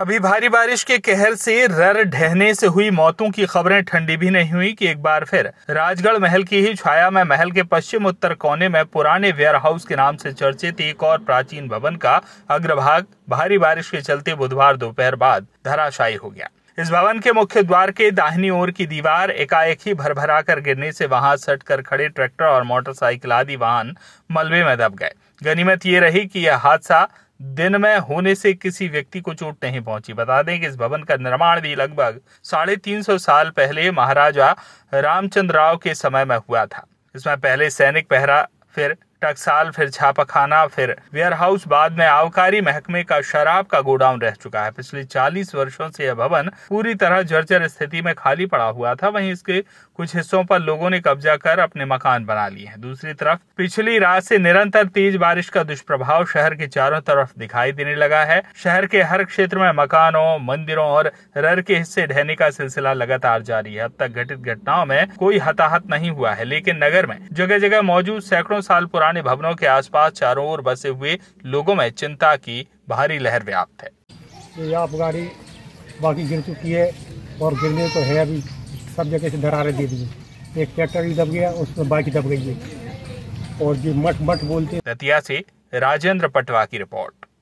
अभी भारी बारिश के कहर से रर ढहने से हुई मौतों की खबरें ठंडी भी नहीं हुई कि एक बार फिर राजगढ़ महल की ही छाया में महल के पश्चिम उत्तर कोने में पुराने वेयर हाउस के नाम से चर्चित एक और प्राचीन भवन का अग्रभाग भारी बारिश के चलते बुधवार दोपहर बाद धराशायी हो गया इस भवन के मुख्य द्वार के दाहिनी ओर की दीवार एकाएक ही भर भरा कर गिरने से वहां सट कर खड़े ट्रैक्टर और मोटरसाइकिल आदि वाहन मलबे में दब गए गनीमत ये रही कि यह हादसा दिन में होने से किसी व्यक्ति को चोट नहीं पहुंची बता दें कि इस भवन का निर्माण भी लगभग साढ़े तीन सौ साल पहले महाराजा रामचंद्र राव के समय में हुआ था इसमें पहले सैनिक पहरा फिर टकसाल फिर छापाखाना फिर वेयर हाउस बाद में आबकारी महकमे का शराब का गोडाउन रह चुका है पिछले चालीस वर्षो से यह भवन पूरी तरह जर्जर स्थिति में खाली पड़ा हुआ था वहीं इसके कुछ हिस्सों पर लोगों ने कब्जा कर अपने मकान बना लिए हैं दूसरी तरफ पिछली रात से निरंतर तेज बारिश का दुष्प्रभाव शहर के चारों तरफ दिखाई देने लगा है शहर के हर क्षेत्र में मकानों मंदिरों और रर के हिस्से ढहने का सिलसिला लगातार जारी है अब तक घटित घटनाओं में कोई हताहत नहीं हुआ है लेकिन नगर में जगह जगह मौजूद सैकड़ों साल पुराने पुराने भवनों के आसपास चारों ओर बसे हुए लोगों में चिंता की भारी लहर व्याप्त है आप गाड़ी बाकी गिर चुकी है और गिरने तो है अभी सब जगह से दरारें दे दी एक ट्रैक्टर भी दब गया उसमें बाइक दब गई है और जो मठ मठ बोलते दतिया से राजेंद्र पटवा की रिपोर्ट